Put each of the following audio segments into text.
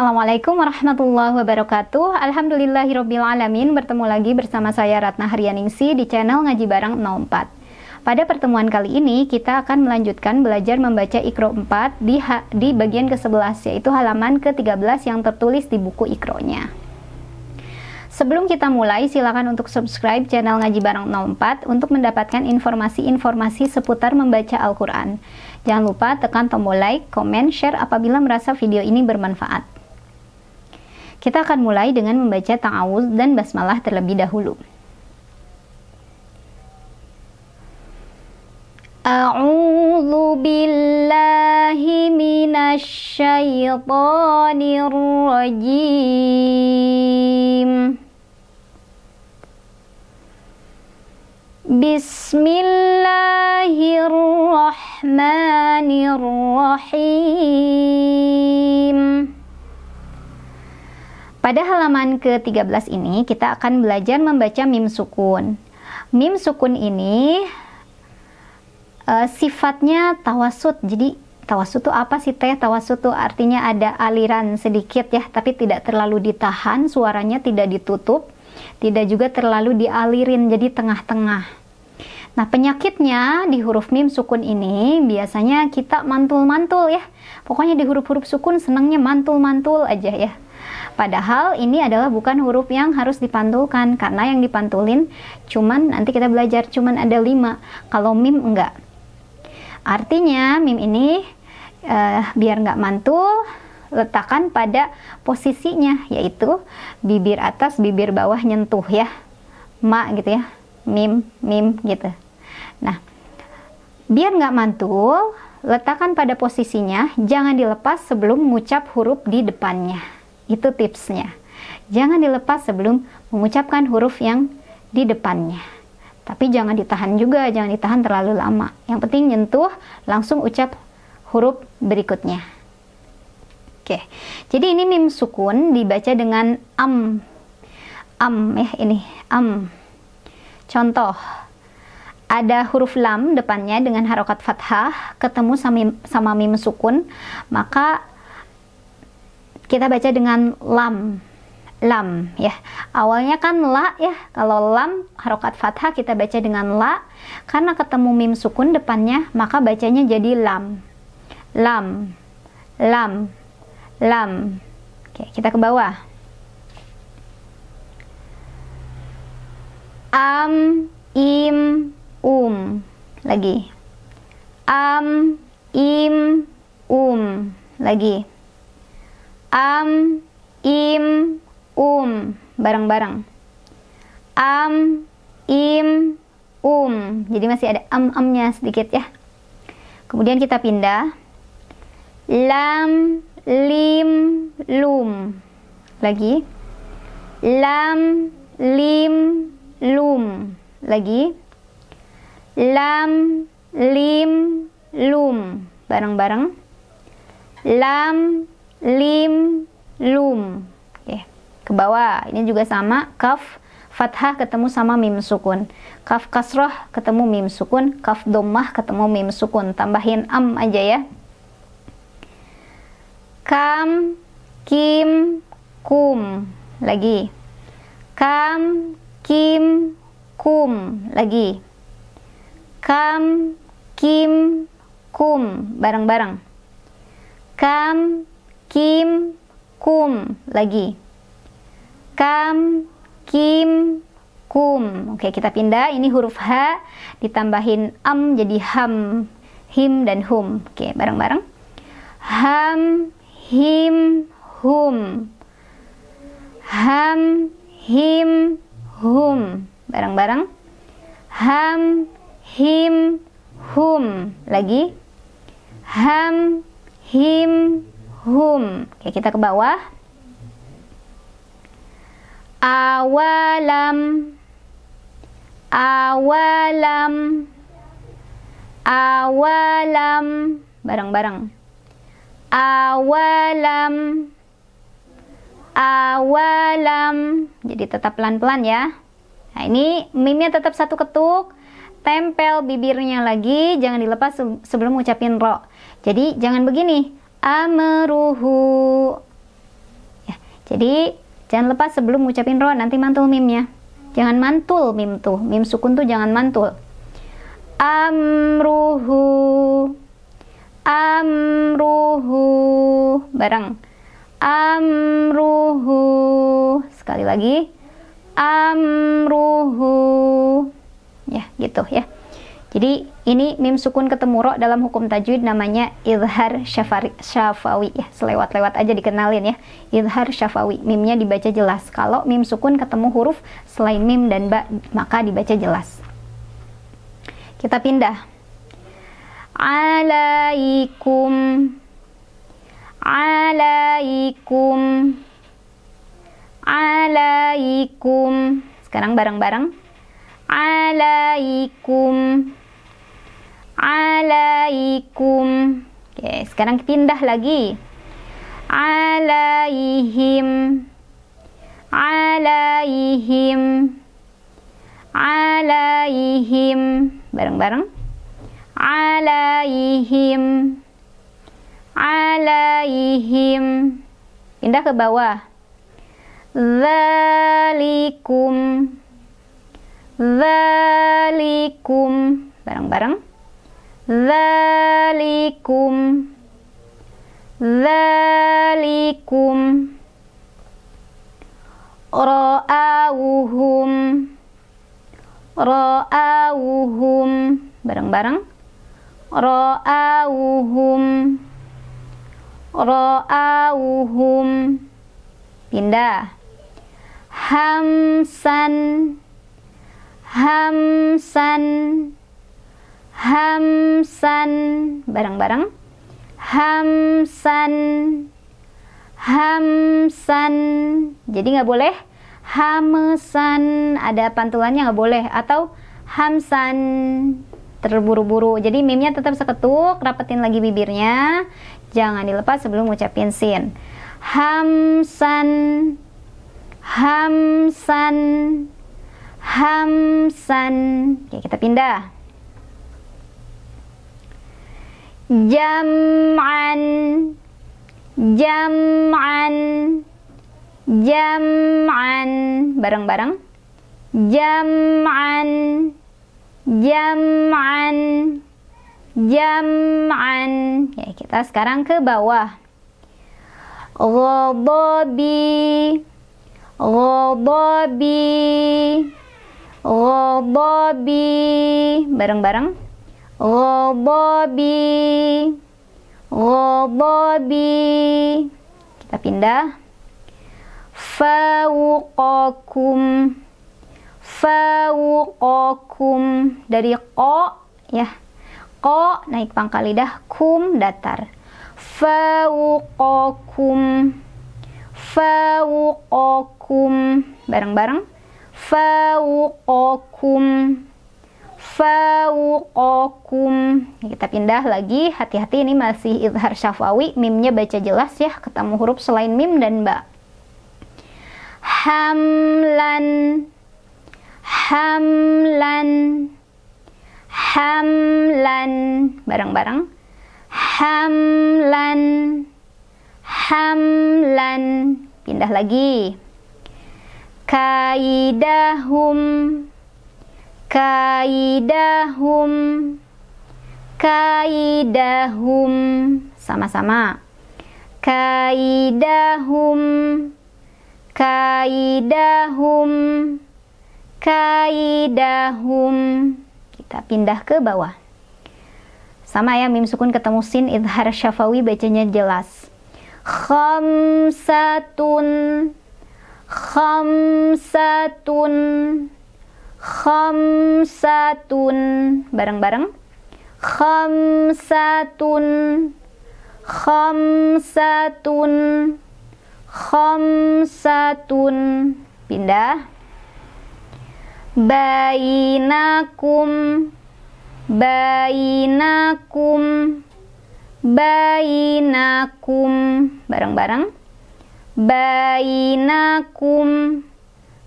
Assalamualaikum warahmatullahi wabarakatuh. Alhamdulillahirobbilalamin. Bertemu lagi bersama saya Ratna Haryaningsi di channel Ngaji Barang 04. Pada pertemuan kali ini kita akan melanjutkan belajar membaca ikro 4 di di bagian ke-11 yaitu halaman ke-13 yang tertulis di buku ikronya. Sebelum kita mulai, silakan untuk subscribe channel Ngaji Barang 04 untuk mendapatkan informasi-informasi seputar membaca Al-Quran. Jangan lupa tekan tombol like, komen, share apabila merasa video ini bermanfaat. Kita akan mulai dengan membaca ta'awuz dan basmalah terlebih dahulu. A'udzu billahi minasy syaithanir rajim. Bismillahirrahmanirrahim. Pada halaman ke-13 ini kita akan belajar membaca mim sukun. Mim sukun ini uh, sifatnya tawasut. Jadi tawasut itu apa sih teh? Tawasut itu artinya ada aliran sedikit ya, tapi tidak terlalu ditahan, suaranya tidak ditutup, tidak juga terlalu dialirin, jadi tengah-tengah. Nah, penyakitnya di huruf mim sukun ini biasanya kita mantul-mantul ya. Pokoknya di huruf-huruf sukun senangnya mantul-mantul aja ya. Padahal ini adalah bukan huruf yang harus dipantulkan karena yang dipantulin cuman nanti kita belajar cuman ada lima. Kalau mim enggak. Artinya mim ini eh, biar enggak mantul letakkan pada posisinya yaitu bibir atas bibir bawah nyentuh ya ma gitu ya mim mim gitu nah biar nggak mantul letakkan pada posisinya jangan dilepas sebelum mengucap huruf di depannya itu tipsnya. Jangan dilepas sebelum mengucapkan huruf yang di depannya. Tapi jangan ditahan juga, jangan ditahan terlalu lama. Yang penting nyentuh, langsung ucap huruf berikutnya. Oke, jadi ini mim sukun dibaca dengan am. Am ya ini, am. Contoh, ada huruf lam depannya dengan harokat fathah ketemu sama sama mim sukun, maka kita baca dengan lam lam ya awalnya kan la ya kalau lam harokat fathah kita baca dengan la karena ketemu mim sukun depannya maka bacanya jadi lam lam lam lam oke kita ke bawah am im um lagi am im um lagi am, im, um, bareng-bareng. Am, im, um. Jadi masih ada am-amnya sedikit ya. Kemudian kita pindah. Lam, lim, lum. Lagi. Lam, lim, lum. Lagi. Lam, lim, lum. Bareng-bareng. Lam, lim, lum. ya Ke bawah. Ini juga sama. Kaf, fathah ketemu sama mim sukun. Kaf kasroh ketemu mim sukun. Kaf domah ketemu mim sukun. Tambahin am aja ya. Kam, kim, kum. Lagi. Kam, kim, kum. Lagi. Kam, kim, kum. Bareng-bareng. Kam, kim, kum lagi. Kam, kim, kum. Oke, kita pindah. Ini huruf H ditambahin am jadi ham, him dan hum. Oke, bareng-bareng. Ham, him, hum. Ham, him, hum. Bareng-bareng. Ham, him, hum. Lagi. Ham, him, hum. Oke, kita ke bawah. Awalam awalam awalam bareng-bareng. Awalam awalam. Jadi tetap pelan-pelan ya. Nah, ini mimnya tetap satu ketuk tempel bibirnya lagi, jangan dilepas sebelum ngucapin ro. Jadi jangan begini amruhu. Ya, jadi jangan lepas sebelum ngucapin ro, nanti mantul mimnya. Jangan mantul mim tuh, mim sukun tuh jangan mantul. Amruhu. Amruhu bareng. Amruhu. Sekali lagi. Amruhu. Ya, gitu ya. Jadi ini mim sukun ketemu ro dalam hukum tajwid namanya izhar syafari, syafawi ya, selewat-lewat aja dikenalin ya. Izhar syafawi, mimnya dibaca jelas. Kalau mim sukun ketemu huruf selain mim dan ba maka dibaca jelas. Kita pindah. Alaikum Alaikum Alaikum Sekarang bareng-bareng Alaikum alaikum. Oke, okay, sekarang pindah lagi. Alaihim. Alaihim. Alaihim. Bareng-bareng. Alaihim. Alaihim. Pindah ke bawah. Zalikum. Zalikum. Bareng-bareng. Zalikum Zalikum Ra'awuhum Ra'awuhum Bareng-bareng Ra'awuhum Ra'awuhum Pindah Hamsan Hamsan hamsan bareng-bareng hamsan hamsan jadi nggak boleh hamsan ada pantulannya nggak boleh atau hamsan terburu-buru jadi mimnya tetap seketuk rapetin lagi bibirnya jangan dilepas sebelum ngucapin sin hamsan hamsan hamsan Oke, kita pindah jam'an jam'an jam'an bareng-bareng jam'an jam'an jam'an ya kita sekarang ke bawah ghadabi ghadabi ghadabi bareng-bareng Robobi Robobi Kita pindah Fawqakum Fawqakum Dari ko ya Ko naik pangkal lidah Kum datar Fawqakum Fawqakum Bareng-bareng Fawqakum fauqakum kita pindah lagi hati-hati ini masih izhar syafawi mimnya baca jelas ya ketemu huruf selain mim dan ba hamlan hamlan hamlan bareng-bareng hamlan hamlan pindah lagi kaidahum kaidahum kaidahum sama-sama kaidahum kaidahum kaidahum kita pindah ke bawah sama ya mim sukun ketemu sin idhar syafawi bacanya jelas khamsatun khamsatun khamsatun bareng-bareng khamsatun khamsatun khamsatun pindah bainakum bainakum bainakum bareng-bareng bainakum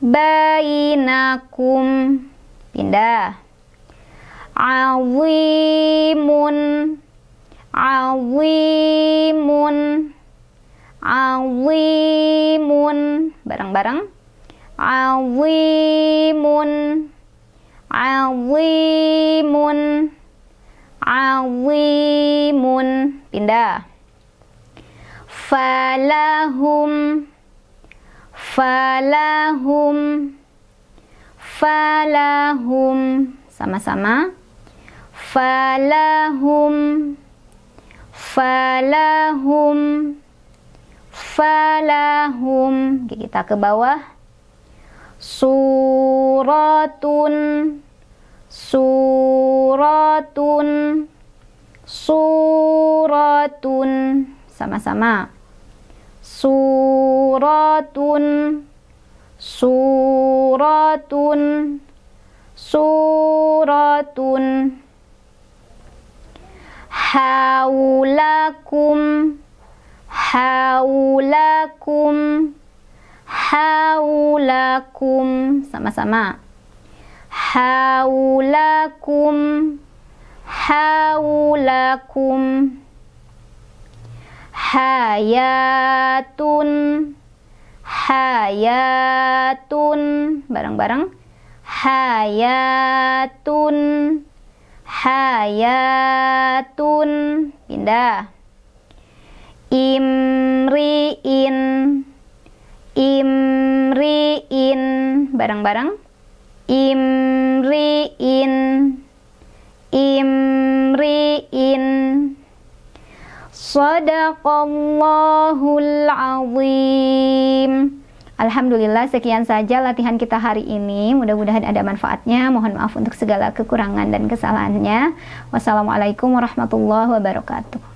bainakum pindah azimun azimun azimun bareng-bareng azimun azimun azimun pindah falahum falahum falahum sama-sama falahum falahum falahum kita ke bawah suratun suratun suratun sama-sama suratun suratun suratun haulakum haulakum haulakum sama-sama haulakum haulakum hayatun hayatun bareng-bareng hayatun hayatun pindah imriin imriin bareng-bareng imriin imriin Sadaqallahul azim. Alhamdulillah sekian saja latihan kita hari ini. Mudah-mudahan ada manfaatnya. Mohon maaf untuk segala kekurangan dan kesalahannya. Wassalamualaikum warahmatullahi wabarakatuh.